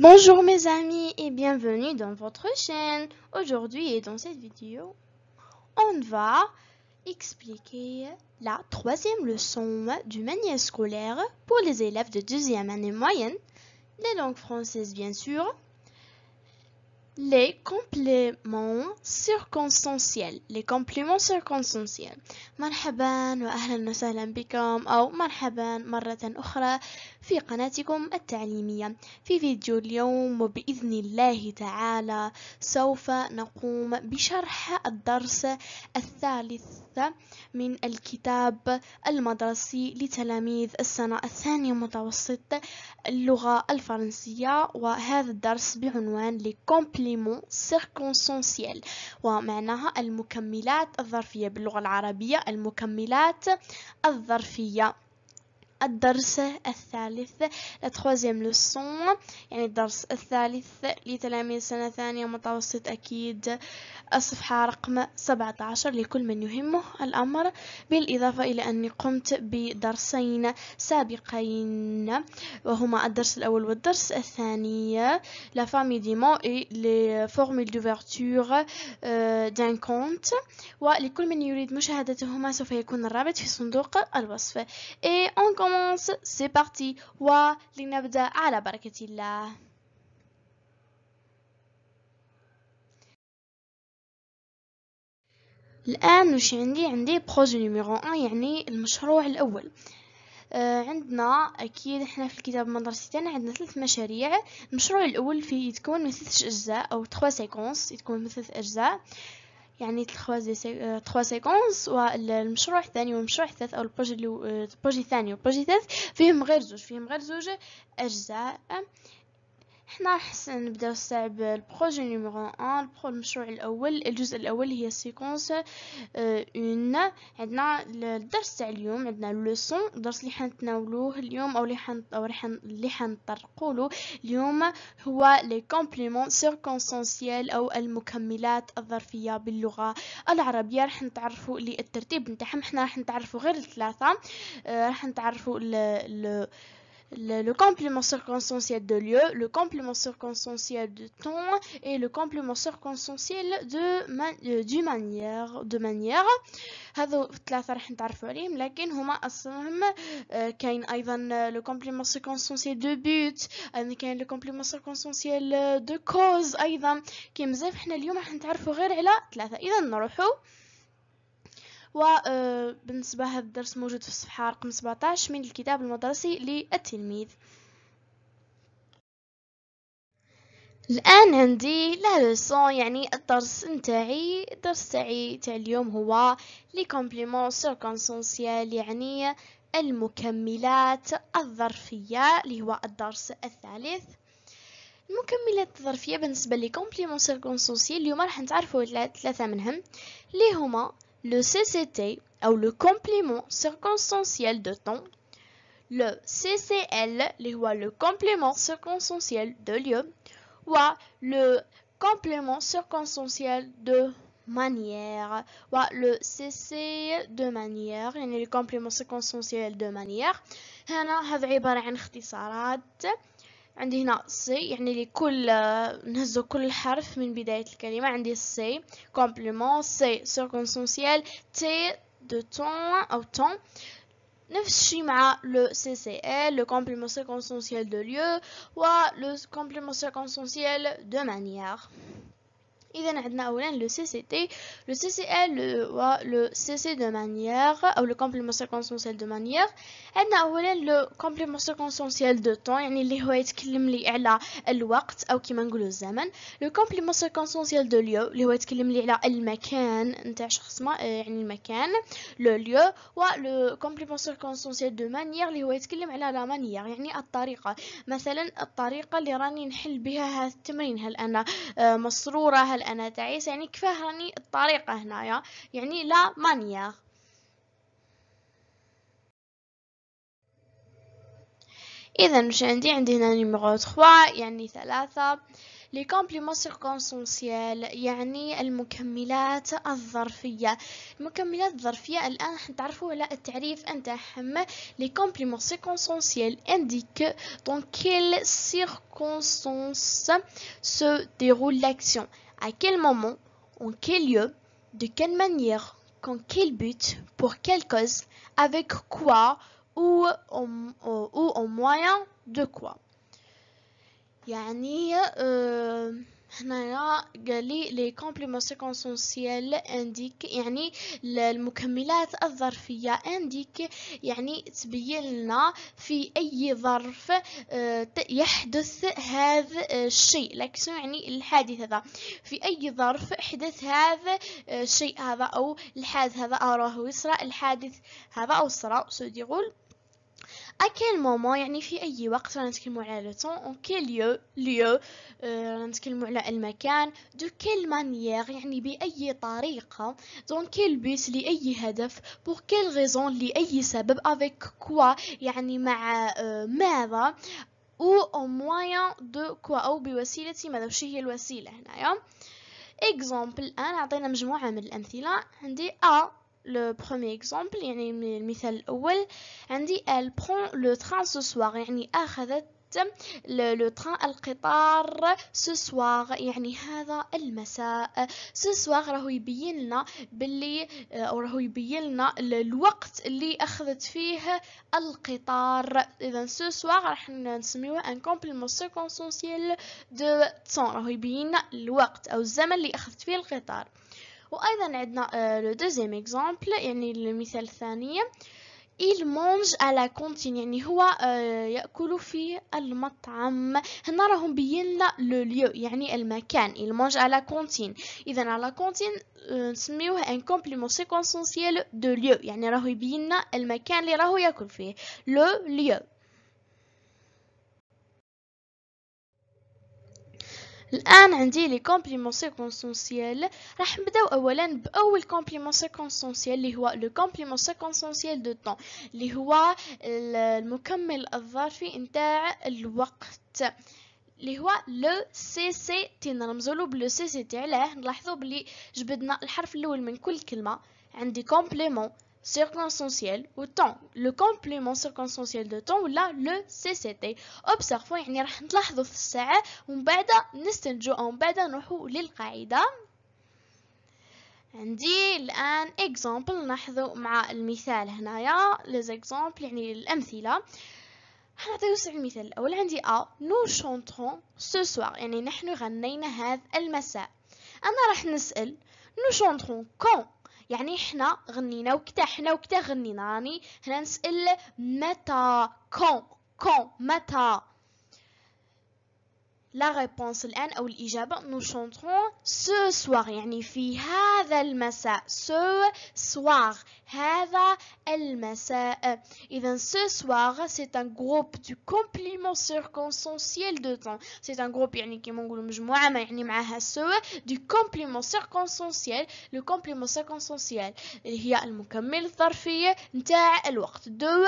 Bonjour mes amis et bienvenue dans votre chaîne. Aujourd'hui et dans cette vidéo, on va expliquer la troisième leçon du manuel scolaire pour les élèves de deuxième année moyenne, les langues françaises bien sûr, les compléments circonstanciels les compléments circonstanciels مرحبا وأهلا وسهلا بكم أو مرحبا مرة أخرى في قناتكم التعليمية في فيديو اليوم وبإذن الله تعالى سوف نقوم بشرح الدرس الثالث مادة من الكتاب المدرسي لتلاميذ السنة الثانية متوسط اللغة الفرنسية وهذا الدرس بعنوان لي كومبليمون سيركونسونسيال ومعناها المكملات الظرفية باللغة العربية المكملات الظرفية الدرس الثالث لا تخوازيام لوسون يعني الدرس الثالث لتلاميذ سنة ثانية متوسط أكيد الصفحة رقم 17 لكل من يهمه الأمر بالإضافة إلى أني قمت بدرسين سابقين وهما الدرس الأول والدرس الثاني لا فامي دي مو إي لي فورمول دوفرتور دان كونت ولكل من يريد مشاهدتهما سوف يكون الرابط في صندوق الوصف إي أون commence C'est parti ولنبدأ على بركة الله الآن وش عندي عندي بروجي نيميرو 1 يعني المشروع الأول آه عندنا اكيد احنا في الكتاب المدرسي تاعنا عندنا ثلاث مشاريع المشروع الاول فيه يتكون من ثلاث اجزاء او 3 سيكونس يتكون من ثلاث اجزاء آه يعني تخوا سيكونس والمشروع الثاني والمشروع الثالث او البروجي البروجي الثاني والبروجي الثالث فيهم غير زوج فيهم غير زوج اجزاء احنا راح نبداو ساعة بالبروجي نيميرو 1 البرو المشروع الاول الجزء الاول هي سيكونس اون اه عندنا الدرس تاع اليوم عندنا لوسون الدرس اللي حنتناولوه اليوم او اللي حن اللي حنطرقوا له اليوم هو لي كومبليمون سيركونسونسيال او المكملات الظرفية باللغة العربية راح نتعرفوا للترتيب نتاعهم احنا راح نتعرفوا غير الثلاثة اه راح نتعرفوا ل le, le, complément circonstanciel de lieu, le complément circonstanciel de temps et le complément circonstanciel de man, euh, du manière de manière هذو الثلاثة راح نتعرفوا عليهم لكن هما أصلهم كاين أيضا لو كومبليمون سيكونسونسيال دو بوت كاين لو كومبليمون سيكونسونسيال دو كوز أيضا كي بزاف حنا اليوم راح نتعرفوا غير على ثلاثة إذا نروحوا وبالنسبة آه، هذا الدرس موجود في الصفحة رقم 17 من الكتاب المدرسي للتلميذ الآن عندي لا لوسون يعني الدرس نتاعي الدرس تاعي تاع اليوم هو لي كومبليمون سيركونسونسيال يعني المكملات الظرفية اللي هو الدرس الثالث المكملات الظرفية بالنسبة لي كومبليمون سيركونسونسيال اليوم راح نتعرفوا ثلاثة منهم اللي هما le CCT ou le complément circonstanciel de temps, le CCL ou le complément circonstanciel de lieu ou le complément circonstanciel de manière ou le CC de manière et le complément circonstanciel de manière هنا que هنا سي tous les نهزو complément, c de temps au temps نفس الشيء le CCL le complément circonstantiel de lieu ou le complément circonstantiel de manière اذا عندنا اولا لو سي سي تي لو سي سي ال و لو سي سي دو مانيير او لو كومبليمون سيركونستانسيال دو مانيير عندنا اولا لو كومبليمون سيركونستانسيال دو طون يعني اللي هو يتكلم لي على الوقت او كيما نقولوا الزمن لو كومبليمون سيركونستانسيال دو ليو اللي هو يتكلم لي على المكان نتاع شخص ما آه، يعني المكان لو ليو و لو كومبليمون سيركونستانسيال دو مانيير اللي هو يتكلم على لا مانيير يعني الطريقه مثلا الطريقه اللي راني نحل بها هذا التمرين هل انا آه، مسروره هل هل أنا تعيس يعني كفاه راني الطريقة هنايا يعني لا مانيا اذا مش عندي عندي هنا نيميرو 3 يعني ثلاثة لي كومبليمون سيركونسونسيال يعني المكملات الظرفية المكملات الظرفية الآن راح نتعرفوا على التعريف نتاعهم لي كومبليمون سيركونسونسيال انديك dans كيل سيركونسونس سو déroule لاكسيون à quel moment, en quel lieu, de quelle manière, quand quel but, pour quelle cause, avec quoi ou en, moyen de quoi. Euh, هنايا قالي لي كومبليمون سيكونسونسيال انديك يعني المكملات الظرفيه انديك يعني تبين لنا في اي ظرف آه، يحدث هذا الشيء لاكسيون يعني الحادث هذا في اي ظرف حدث هذا الشيء آه، هذا او الحادث هذا او راهو يصرى الحادث هذا او صرا سو ديغول à quel moment يعني في اي وقت رانا نتكلموا على لو طون اون كيل ليو ليو رانا نتكلموا على المكان دو كيل مانيير يعني باي طريقه دون كيل بيس لاي هدف بور كيل غيزون لاي سبب افيك كوا يعني مع ماذا او او موان دو كوا او بوسيله ماذا وش هي الوسيله هنايا اكزومبل انا عطينا مجموعه من الامثله عندي ا le premier exemple يعني المثال الأول عندي elle prend le train ce soir يعني أخذت لو train القطار ce soir يعني هذا المساء ce soir راهو يبين لنا باللي او راهو يبين لنا الوقت اللي اخذت فيه القطار اذا ce soir راح نسميوه ان كومبليمون circonstanciel دو temps راهو يبين لنا الوقت او الزمن اللي اخذت فيه القطار وايضا عندنا لو دوزيام اكزامبل يعني المثال الثاني il mange à la cantine يعني هو آه، ياكل في المطعم هنا راهم بين لنا لو ليو يعني المكان il mange à la cantine اذا على كونتين آه، نسميوه ان كومبليمون سيكونسونسيال دو ليو يعني راهو يبين لنا المكان اللي راهو ياكل فيه لو ليو الان عندي لي كومبليمون سيكونسونسييل راح نبداو اولا باول كومبليمون سيكونسونسييل اللي هو لو كومبليمون سيكونسونسييل دو طون اللي هو المكمل الظرفي نتاع الوقت اللي هو لو سي سي تي نرمزو له بلو سي سي تي علاه نلاحظوا بلي جبدنا الحرف الاول من كل كلمه عندي كومبليمون circonstanciel ou temps le complément circonstanciel de temps ولا le CCT observez يعني راح نلاحظوا في الساعة ومن بعد نستنتجوا ومن بعد نروحوا للقاعدة عندي الآن اكزامبل ناخذوا مع المثال هنايا لي زيكزامبل يعني الأمثلة نعطيو سعر المثال الأول عندي أ نو شونتون سو سوار يعني نحن غنينا هذا المساء أنا راح نسأل نو شونتون كون يعني حنا غنينا وكتا حنا وكتا غنينا راني يعني هنا نسال متى كون كون متى la réponse l'an ou l'ijaba, nous chanterons ce soir يعني في هذا المساء ce soir هذا et ce soir c'est un groupe du compliment circonstanciel de temps c'est un groupe يعني نقولوا ce du complément circonstanciel le complément circonstanciel اللي هي المكمل de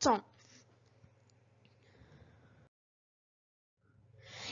temps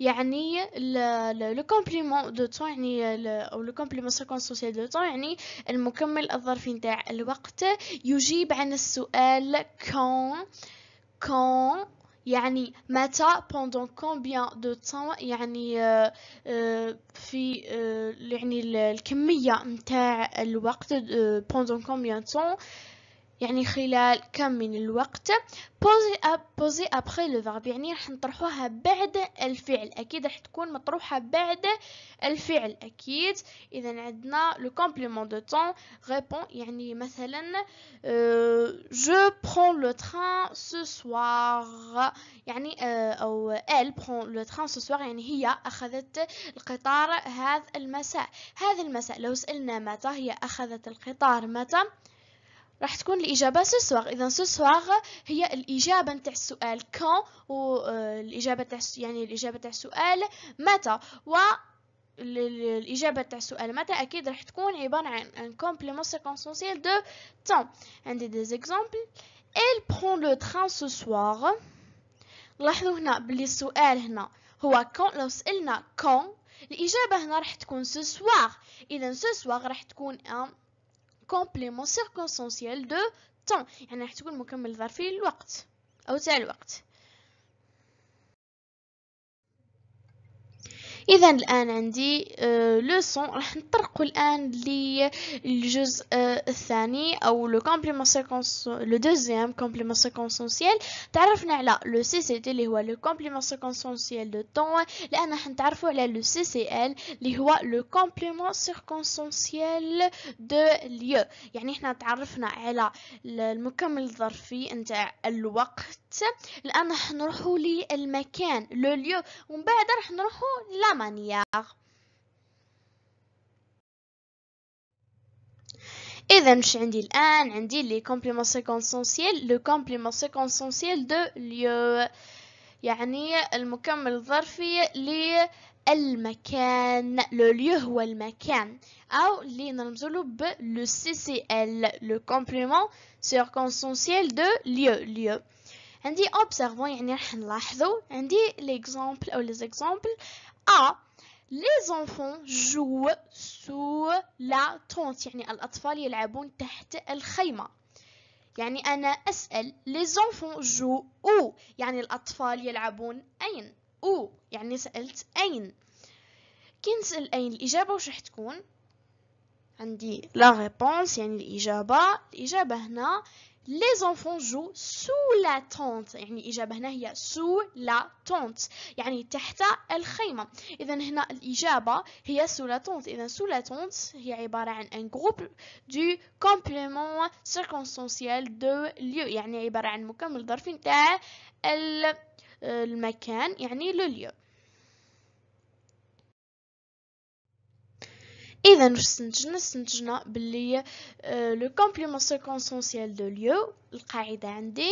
يعني لو كومبليمون دو تو يعني او لو كومبليمون سوسيال دو تو يعني المكمل الظرفي نتاع الوقت يجيب عن السؤال كون كون يعني متى pendant combien de temps يعني آه، آه، في آه، يعني الكمية نتاع الوقت pendant combien de temps يعني خلال كم من الوقت بوزي أب بوزي أبخي لو فيرب يعني راح نطرحوها بعد الفعل أكيد راح تكون مطروحة بعد الفعل أكيد إذا عندنا لو كومبليمون دو طون ريبون يعني مثلا جو برون لو تران سو سوار يعني euh, أو ال برون لو تران سو سوار يعني هي أخذت القطار هذا المساء هذا المساء لو سألنا متى هي أخذت القطار متى راح تكون الإجابة سوسواغ إذا سوسواغ هي الإجابة نتاع السؤال كان والإجابة آه، تاع يعني الإجابة تاع السؤال متى و الإجابة تاع السؤال متى أكيد راح تكون عبارة عن ان كومبليمون سيكونسونسيال دو تان عندي دي زيكزامبل إل برون لو تران سو سوار لاحظوا هنا بلي السؤال هنا هو كون لو سألنا كون الإجابة هنا راح تكون سو سوار إذا سو سوار راح تكون ان complément circonstanciel de temps يعني راح تقول مكمل ظرفي للوقت أو تاع الوقت اذا الان عندي لوسون آه، راح نطرقوا الان للجزء آه، الثاني او لو كومبليمون سيكونس لو دوزيام كومبليمون سيكونسونسيال تعرفنا على لو سي سي تي اللي هو لو كومبليمون سيكونسونسيال دو طون الان راح نتعرفوا على لو سي سي ال اللي هو لو كومبليمون سيكونسونسيال دو ليو يعني احنا تعرفنا على المكمل الظرفي نتاع الوقت الان راح نروحوا للمكان لو ليو ومن بعد راح نروحوا لا Ammoniak. إذا مش عندي الآن عندي les compléments circonstanciels, le complément circonstanciel de lieu. يعني المكمل الظرفي للمكان لو ليو هو المكان أو اللي نرمزولو ب لو سي سي ال لو كومبليمون سيكونسونسيال دو ليو ليو عندي observons يعني راح نلاحظو عندي ليكزامبل أو ليزيكزامبل A Les enfants jouent sous la tente يعني الأطفال يلعبون تحت الخيمة يعني أنا أسأل Les enfants jouent où يعني الأطفال يلعبون أين où يعني سألت أين كي نسأل أين الإجابة وش راح تكون عندي لا réponse يعني الإجابة الإجابة هنا les enfants jouent sous la tente يعني الإجابة هنا هي sous la tente يعني تحت الخيمة إذا هنا الإجابة هي sous la tente إذا sous la tente هي عبارة عن un groupe du complément circonstanciel de lieu يعني عبارة عن مكمل ظرفي تاع المكان يعني le lieu اذا واش استنتجنا استنتجنا باللي لو كومبليمون سيكونسونسييل دو ليو القاعده عندي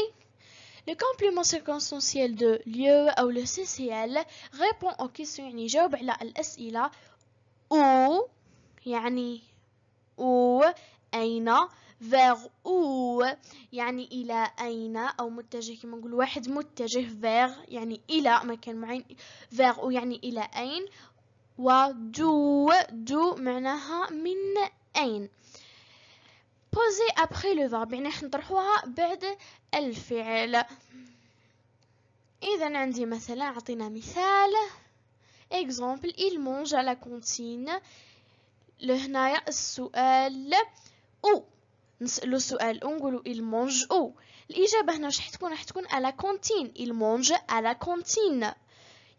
لو كومبليمون سيكونسونسييل دو ليو او لو سي سي ال ريبون او كيسيون يعني يجاوب على الاسئله او يعني او اين فيغ او يعني الى اين او متجه كما نقول واحد متجه فيغ يعني الى مكان معين فيغ او يعني الى اين وجو جو معناها من أين بوزي أبخي لو فيرب يعني راح نطرحوها بعد الفعل إذا عندي مثلا أعطينا مثال إكزومبل il مونج على كونتين لهنايا السؤال أو نسألو سؤال ونقولو il مونج أو الإجابة هنا راح تكون راح تكون على كونتين cantine مونج على كونتين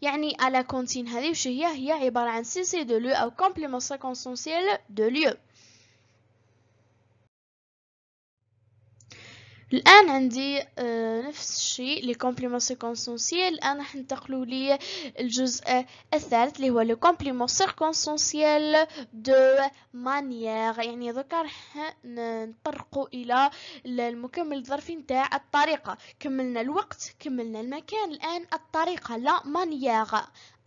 يعني à la comptine هذه وش هي هي عبارة عن CC de lieu أو complément circonstanciel de lieu الان عندي آه، نفس الشيء لي كومبليمون سيكونسونسييل الان راح ننتقلوا لي الجزء الثالث اللي هو لو كومبليمون سيكونسونسييل دو مانيير يعني دوكا راح نطرقوا الى المكمل الظرفي نتاع الطريقه كملنا الوقت كملنا المكان الان الطريقه لا مانيير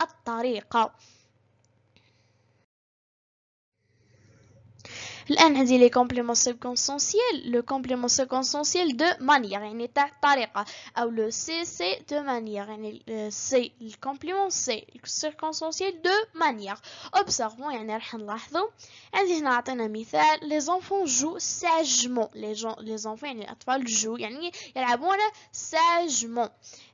الطريقه dit les compléments circonstanciels, le complément circonstanciel de manière, يعني طريقة ou le cc c'est de manière, يعني le complément circonstanciel de manière. Observons يعني راح نلاحظوا عندي هنا un مثال les enfants jouent sagement, les enfants les enfants jouent, الأطفال jouent يعني يلعبون sagement.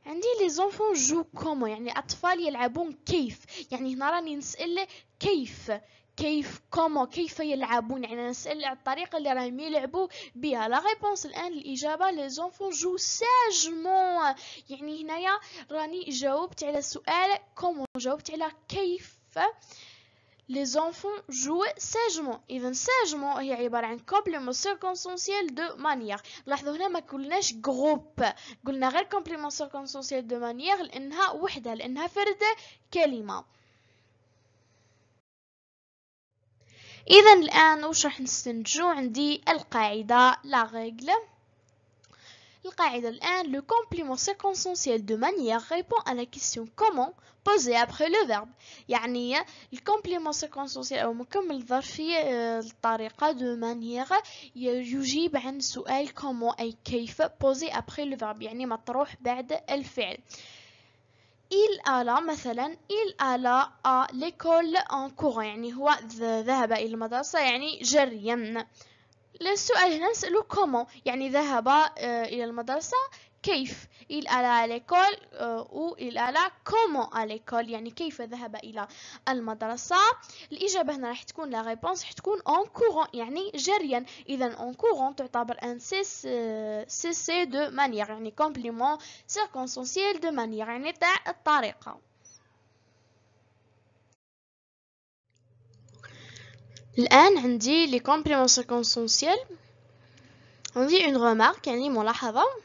عندي les enfants jouent comment يعني الأطفال يلعبون كيف يعني هنا راني نسأل كيف كيف كومو كيف يلعبون يعني نسال على الطريقه اللي راهم يلعبوا بها لا ريبونس الان الاجابه لي زونفون جو ساجمون يعني هنايا راني جاوبت على سؤال كومو جاوبت على كيف لي زونفون جو ساجمون اذا ساجمون هي عباره عن كومبليمون سيركونسونسييل دو مانيير لاحظوا هنا ما قلناش جروب قلنا غير كومبليمون سيركونسونسييل دو مانيير لانها وحده لانها فرد كلمه اذا الان واش راح نستنتجو عندي القاعده لا ريغل القاعده الان لو كومبليمون سيكونسونسيال دو مانيير ريبون ا لا كيسيون كومون بوزي ابري لو فيرب يعني الكومبليمون سيكونسونسيال او مكمل ظرفي آه، الطريقه دو مانيير يجيب عن سؤال كومون اي كيف بوزي ابري لو فيرب يعني مطروح بعد الفعل Il alla مثلا il alla à l'école en courant يعني هو ذهب إلى المدرسة يعني جريا السؤال هنا نسأله comment يعني ذهب آه، إلى المدرسة il a à l'école ou il alla comment à l'école يعني كيف ذهب la المدرسة al هنا راح تكون la réponse en courant en courant un de manière un complément circonstanciel de manière يعني تاع dit les compléments circonstanciels on dit une remarque une remarque.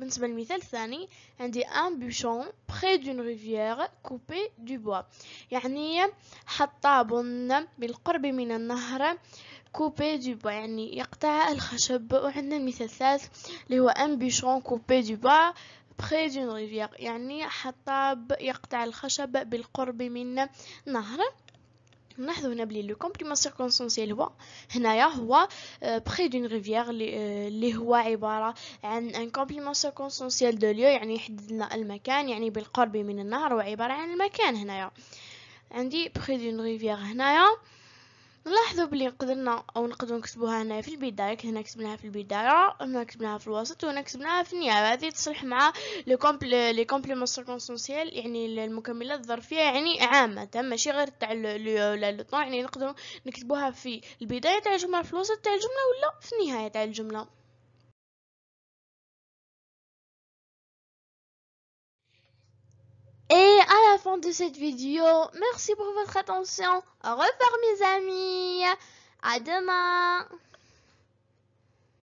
بالنسبة للمثال الثاني عندي ان بوشون بري دون ريفيير كوبي دو بوا يعني حطاب بالقرب من النهر كوبي دو بوا يعني يقطع الخشب وعندنا المثال الثالث اللي هو ان بوشون كوبي دو بوا بري دون ريفيير يعني حطاب يقطع الخشب بالقرب من نهر نلاحظ هنا بلي لو كومبليمون سيركونسونسيال هو هنايا هو بري دون ريفيير اللي هو عباره عن ان كومبليمون سيركونسونسيال دو ليو يعني يحدد لنا المكان يعني بالقرب من النهر وعباره عن المكان هنايا عندي بري دون ريفيير هنايا نلاحظوا بلي قدرنا او نقدروا نكتبوها هنا في البدايه هنا كتبناها في البدايه هنا كتبناها في الوسط وهنا كتبناها في النهايه هذه تصلح مع لي كومبل لي كومبليمون سيركونسونسييل يعني المكملات الظرفيه يعني عامه ماشي غير تاع لو طون يعني نقدروا نكتبوها في البدايه تاع الجمله في الوسط تاع الجمله ولا في النهايه تاع الجمله à la fin de cette vidéo. Merci pour votre attention. Au revoir mes amis. À demain.